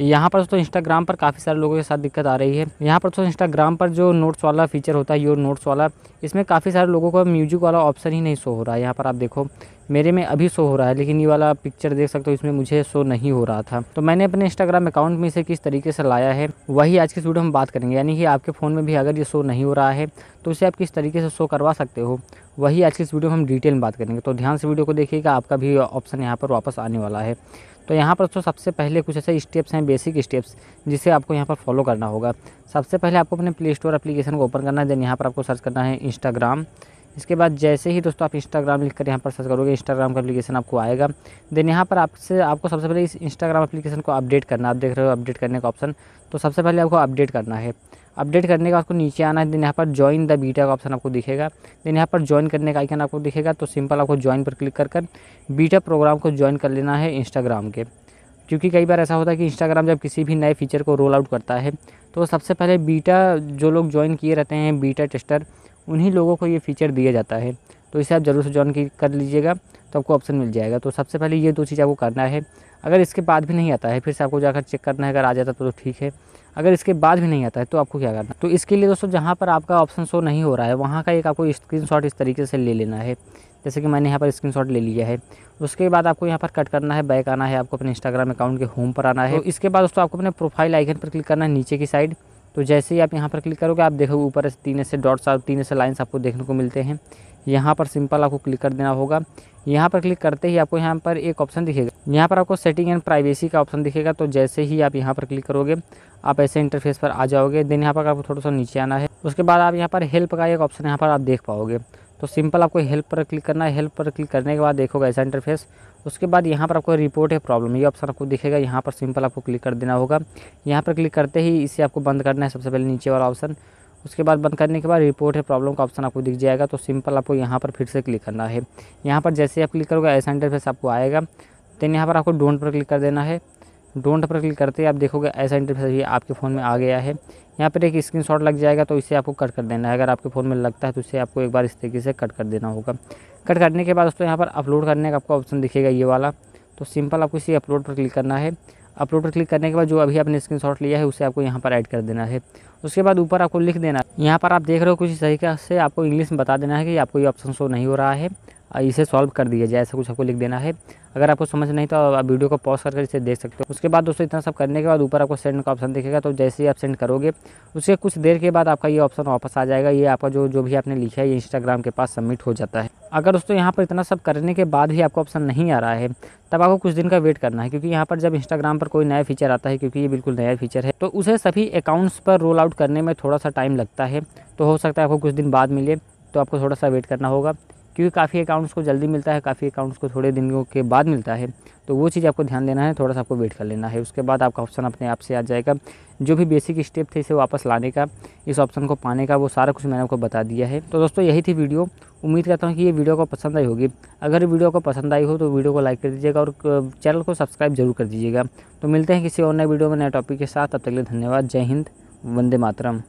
यहाँ पर दोस्तों इंस्टाग्राम पर काफ़ी सारे लोगों के साथ दिक्कत आ रही है यहाँ पर दोस्तों इंस्टाग्राम पर जो नोट्स वाला फीचर होता है योर नोट्स वाला इसमें काफ़ी सारे लोगों का म्यूजिक वाला ऑप्शन ही नहीं शो हो रहा है यहाँ पर आप देखो मेरे में अभी शो हो रहा है लेकिन ये वाला पिक्चर देख सकते हो इसमें मुझे शो नहीं हो रहा था तो मैंने अपने इंस्टाग्राम अकाउंट में इसे किस तरीके से लाया है वही आज की वीडियो हम बात करेंगे यानी कि आपके फ़ोन में भी अगर ये शो नहीं हो रहा है तो इसे आप किस तरीके से शो करवा सकते हो वही आज की इस वीडियो में हम डिटेल में बात करेंगे तो ध्यान से वीडियो को देखिएगा आपका भी ऑप्शन यहाँ पर वापस आने वाला है तो यहाँ पर तो सबसे पहले कुछ ऐसे स्टेप्स हैं बेसिक स्टेप्स जिसे आपको यहाँ पर फॉलो करना होगा सबसे पहले आपको अपने प्ले स्टोर एप्लीकेशन को ओपन करना है देन यहाँ पर आपको सर्च करना है इंस्टाग्राम इसके बाद जैसे ही दोस्तों आप इंस्टाग्राम लिख कर यहाँ पर सर्च करोगे इंस्टाग्राम का एप्लीकेशन आपको आएगा देन यहाँ पर आपसे आपको सबसे पहले इस इंस्टाग्राम एप्लीकेशन को अपडेट करना आप देख रहे हो अपडेट करने का ऑप्शन तो सबसे पहले आपको अपडेट करना है अपडेट करने का आपको नीचे आना है देन यहाँ पर ज्वाइन द बीटा का ऑप्शन आपको दिखेगा देन यहाँ पर ज्वाइन करने का आइकन आपको दिखेगा तो सिंपल आपको ज्वाइन पर क्लिक कर कर बीटा प्रोग्राम को ज्वाइन कर लेना है इंस्टाग्राम के क्योंकि कई बार ऐसा होता है कि इंस्टाग्राम जब किसी भी नए फीचर को रोल आउट करता है तो सबसे पहले बीटा जो लोग ज्वाइन किए रहते हैं बीटा टेस्टर उन्हीं लोगों को ये फीचर दिया जाता है तो इसे आप ज़रूर से ज्वाइन कर लीजिएगा तो आपको ऑप्शन मिल जाएगा तो सबसे पहले ये दो चीज़ आपको करना है अगर इसके बाद भी नहीं आता है फिर से आपको जाकर चेक करना है अगर आ जाता तो ठीक है अगर इसके बाद भी नहीं आता है तो आपको क्या करना है तो इसके लिए दोस्तों जहाँ पर आपका ऑप्शन शो नहीं हो रहा है वहाँ का एक आपको स्क्रीन इस तरीके से ले लेना है जैसे कि मैंने यहाँ पर स्क्रीन ले लिया है उसके बाद आपको यहाँ पर कट करना है बैक आना है आपको अपने इंस्टाग्राम अकाउंट के होम पर आना है तो इसके बाद दोस्तों आपको अपने प्रोफाइल आइकन पर क्लिक करना है नीचे की साइड तो जैसे ही आप यहाँ पर क्लिक करोगे आप देखोगे ऊपर तीन ऐसे डॉट्स और तीन ऐसे लाइन्स आपको देखने को मिलते हैं यहाँ पर सिंपल आपको क्लिक कर देना होगा यहाँ पर क्लिक करते ही आपको यहाँ पर एक ऑप्शन दिखेगा यहाँ पर आपको सेटिंग एंड प्राइवेसी का ऑप्शन दिखेगा तो जैसे ही आप यहाँ पर क्लिक करोगे आप ऐसे इंटरफेस पर आ जाओगे देन यहाँ पर आपको थोड़ा सा नीचे आना है उसके बाद आप यहाँ पर हेल्प का एक ऑप्शन यहाँ पर आप देख पाओगे तो सिंपल आपको हेल्प पर क्लिक करना है हेल्प पर क्लिक करने के बाद देखोगे ऐसा इंटरफेस उसके बाद यहाँ पर आपको रिपोर्ट है प्रॉब्लम ये ऑप्शन आपको दिखेगा यहाँ पर सिंपल आपको क्लिक कर देना होगा यहाँ पर क्लिक करते ही इसे आपको बंद करना है सबसे पहले नीचे वाला ऑप्शन उसके बाद बंद करने के बाद रिपोर्ट है प्रॉब्लम का ऑप्शन आपको दिख जाएगा तो सिंपल आपको यहाँ पर फिर से क्लिक करना है यहाँ पर जैसे आप क्लिक करोगे ऐसा इंटरफेस आपको आएगा देन यहाँ पर आपको डोंट पर क्लिक कर देना है डोंट पर क्लिक करते ही आप देखोगे ऐसा इंटरफेस ये आपके फ़ोन में आ गया है यहाँ पर एक स्क्रीनशॉट लग जाएगा तो इसे आपको कट कर देना है अगर आपके फ़ोन में लगता है तो इसे आपको एक बार इस तरीके से कट कर देना होगा कट करने के बाद दोस्तों यहाँ पर अपलोड करने का आपको ऑप्शन दिखेगा ये वाला तो सिंपल आपको इसे अपलोड पर क्लिक करना है अपलोड पर क्लिक करने के बाद जो अभी आपने शॉट लिया है उसे आपको यहाँ पर ऐड कर देना है उसके बाद ऊपर आपको लिख देना है यहाँ पर आप देख रहे हो कुछ तरीके से आपको इंग्लिश में बता देना है कि आपको ये ऑप्शन शो नहीं हो रहा है इसे सॉल्व कर दिया जाए ऐसा कुछ आपको लिख देना है अगर आपको समझ नहीं तो आप वीडियो को पॉज करके इसे देख सकते हो उसके बाद दोस्तों इतना सब करने के बाद ऊपर आपको सेंड का ऑप्शन दिखेगा तो जैसे ही आप सेंड करोगे उसके कुछ देर के बाद आपका ये ऑप्शन वापस आ जाएगा ये आपका जो जो भी आपने लिखा है ये इंस्टाग्राम के पास सबमिट हो जाता है अगर दोस्तों यहाँ पर इतना सब करने के बाद भी आपको ऑप्शन नहीं आ रहा है तब आपको कुछ दिन का वेट करना है क्योंकि यहाँ पर जब इंस्टाग्राम पर कोई नया फीचर आता है क्योंकि ये बिल्कुल नया फीचर है तो उसे सभी अकाउंट्स पर रोल आउट करने में थोड़ा सा टाइम लगता है तो हो सकता है आपको कुछ दिन बाद मिले तो आपको थोड़ा सा वेट करना होगा क्योंकि काफ़ी अकाउंट्स को जल्दी मिलता है काफ़ी अकाउंट्स को थोड़े दिनों के बाद मिलता है तो वो चीज़ आपको ध्यान देना है थोड़ा सा आपको वेट कर लेना है उसके बाद आपका ऑप्शन अपने आप से आ जाएगा जो भी बेसिक स्टेप थे इसे वापस लाने का इस ऑप्शन को पाने का वो सारा कुछ मैंने आपको बता दिया है तो दोस्तों यही थी वीडियो उम्मीद करता हूँ कि ये वीडियो को पसंद आई होगी अगर वीडियो को पसंद आई हो तो वीडियो को लाइक कर दीजिएगा और चैनल को सब्सक्राइब जरूर कर दीजिएगा तो मिलते हैं किसी और नए वीडियो में नए टॉपिक के साथ तब तक के लिए धन्यवाद जय हिंद वंदे मातरम